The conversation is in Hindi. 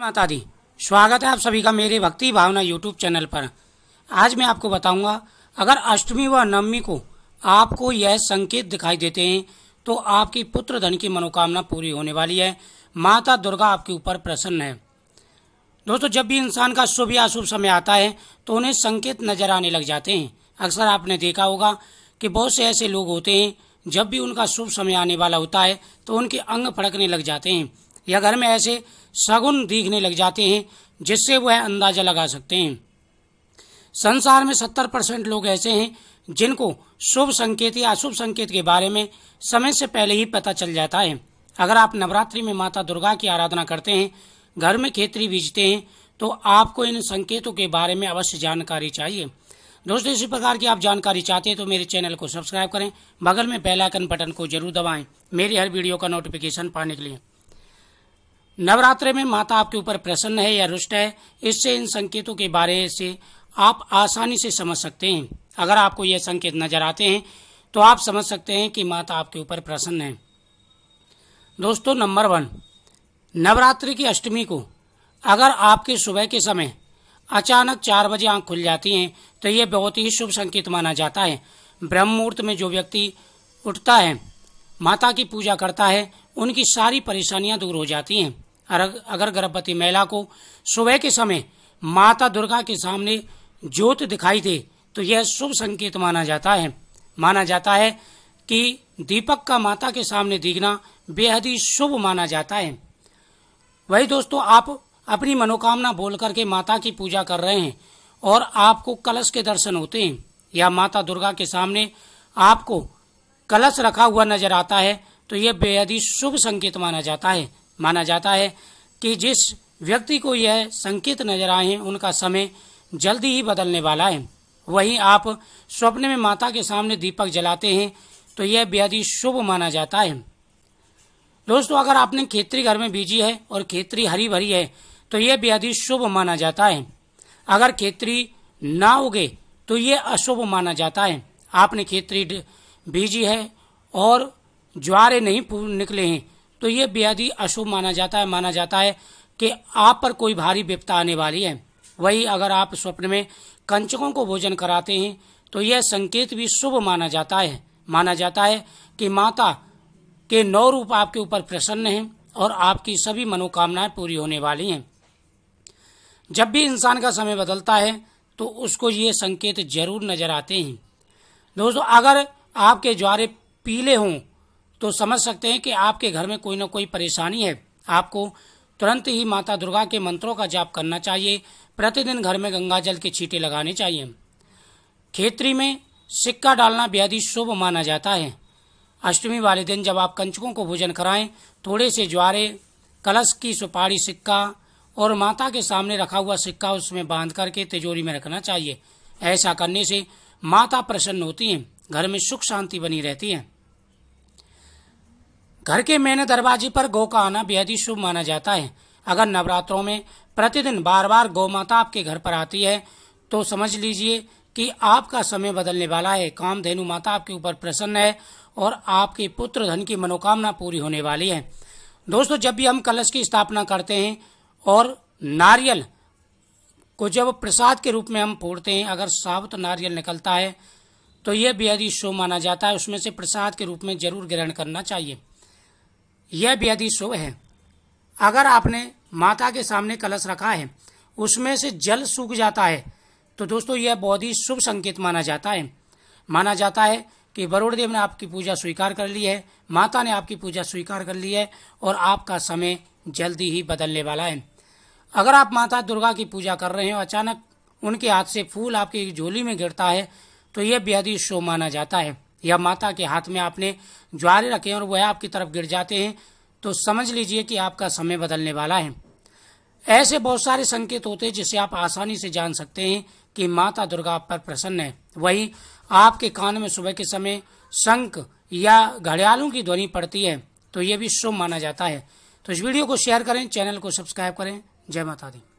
माता दी स्वागत है आप सभी का मेरे भक्ति भावना यूट्यूब चैनल पर आज मैं आपको बताऊंगा अगर अष्टमी व नवमी को आपको यह संकेत दिखाई देते हैं तो आपकी पुत्र धन की मनोकामना पूरी होने वाली है माता दुर्गा आपके ऊपर प्रसन्न है दोस्तों जब भी इंसान का शुभ या अशुभ समय आता है तो उन्हें संकेत नजर आने लग जाते हैं अक्सर आपने देखा होगा कि बहुत से ऐसे लोग होते हैं जब भी उनका शुभ समय आने वाला होता है तो उनके अंग फड़कने लग जाते हैं या घर में ऐसे सगुन दिखने लग जाते हैं जिससे वह अंदाजा लगा सकते हैं संसार में सत्तर परसेंट लोग ऐसे हैं जिनको शुभ संकेत या अशुभ संकेत के बारे में समय से पहले ही पता चल जाता है अगर आप नवरात्रि में माता दुर्गा की आराधना करते हैं घर में खेतरी बीजते हैं तो आपको इन संकेतों के बारे में अवश्य जानकारी चाहिए दोस्तों इसी प्रकार की आप जानकारी चाहते हैं तो मेरे चैनल को सब्सक्राइब करें बगल में बेल आइकन बटन को जरूर दबाएं मेरी हर वीडियो का नोटिफिकेशन पाने के लिए नवरात्र में माता आपके ऊपर प्रसन्न है या रुष्ट है इससे इन संकेतों के बारे से आप आसानी से समझ सकते हैं अगर आपको यह संकेत नजर आते हैं तो आप समझ सकते हैं कि माता आपके ऊपर प्रसन्न है दोस्तों नंबर वन नवरात्रि की अष्टमी को अगर आपके सुबह के समय अचानक चार बजे आंख खुल जाती हैं तो यह बहुत ही शुभ संकेत माना जाता है ब्रह्म मुहूर्त में जो व्यक्ति उठता है माता की पूजा करता है उनकी सारी परेशानियां दूर हो जाती हैं अगर गर्भवती महिला को सुबह के समय माता दुर्गा के सामने ज्योत दिखाई दे तो यह शुभ संकेत माना जाता है माना जाता है कि दीपक का माता के सामने दिखना बेहद ही शुभ माना जाता है वही दोस्तों आप अपनी मनोकामना बोल करके माता की पूजा कर रहे हैं और आपको कलश के दर्शन होते हैं या माता दुर्गा के सामने आपको कलश रखा हुआ नजर आता है तो यह बेहद ही शुभ संकेत माना जाता है माना जाता है कि जिस व्यक्ति को यह संकेत नजर आए उनका समय जल्दी ही बदलने वाला है वहीं आप स्वप्न में माता के सामने दीपक जलाते हैं तो यह बेहद ही शुभ माना जाता है दोस्तों अगर आपने खेतरी घर में बीजी है और खेतरी हरी भरी है तो यह बेहद ही शुभ माना जाता है अगर खेतरी ना उगे तो ये अशुभ माना जाता है आपने खेतरी बीजी है और ज्वारे नहीं निकले हैं तो ये बेहद ही अशुभ माना जाता है माना जाता है कि आप पर कोई भारी विपता आने वाली है वही अगर आप स्वप्न में कंचकों को भोजन कराते हैं तो यह संकेत भी शुभ माना जाता है माना जाता है कि माता के नौ रूप आपके ऊपर प्रसन्न हैं और आपकी सभी मनोकामनाएं पूरी होने वाली हैं जब भी इंसान का समय बदलता है तो उसको ये संकेत जरूर नजर आते हैं दोस्तों अगर आपके ज्वारे पीले हों तो समझ सकते हैं कि आपके घर में कोई ना कोई परेशानी है आपको तुरंत ही माता दुर्गा के मंत्रों का जाप करना चाहिए प्रतिदिन घर में गंगा जल के छीटे लगाने चाहिए खेतरी में सिक्का डालना बेहद ही शुभ माना जाता है अष्टमी वाले दिन जब आप कंचकों को भोजन कराएं थोड़े से ज्वारे कलश की सुपारी सिक्का और माता के सामने रखा हुआ सिक्का उसमें बांध करके तिजोरी में रखना चाहिए ऐसा करने से माता प्रसन्न होती है घर में सुख शांति बनी रहती है घर के मैन दरवाजे पर गौ का आना बेहद ही शुभ माना जाता है अगर नवरात्रों में प्रतिदिन बार बार गौ माता आपके घर पर आती है तो समझ लीजिए कि आपका समय बदलने वाला है काम धेनु माता आपके ऊपर प्रसन्न है और आपके पुत्र धन की मनोकामना पूरी होने वाली है दोस्तों जब भी हम कलश की स्थापना करते हैं और नारियल को जब प्रसाद के रूप में हम फोड़ते हैं अगर साबुत नारियल निकलता है तो यह बेहद ही शुभ माना जाता है उसमें से प्रसाद के रूप में जरूर ग्रहण करना चाहिए यह बेहद शुभ है अगर आपने माता के सामने कलश रखा है उसमें से जल सूख जाता है तो दोस्तों यह बहुत ही शुभ संकेत माना जाता है माना जाता है कि वरुण देव ने आपकी पूजा स्वीकार कर ली है माता ने आपकी पूजा स्वीकार कर ली है और आपका समय जल्दी ही बदलने वाला है अगर आप माता दुर्गा की पूजा कर रहे हो अचानक उनके हाथ से फूल आपकी झोली में गिरता है तो यह बेहद ही शुभ माना जाता है या माता के हाथ में आपने ज्वारे रखे और वह आपकी तरफ गिर जाते हैं तो समझ लीजिए कि आपका समय बदलने वाला है ऐसे बहुत सारे संकेत होते हैं जिसे आप आसानी से जान सकते हैं कि माता दुर्गा आप पर प्रसन्न है वहीं आपके कान में सुबह के समय शंख या घड़ियालों की ध्वनि पड़ती है तो ये भी शुभ माना जाता है तो इस वीडियो को शेयर करें चैनल को सब्सक्राइब करें जय माता दी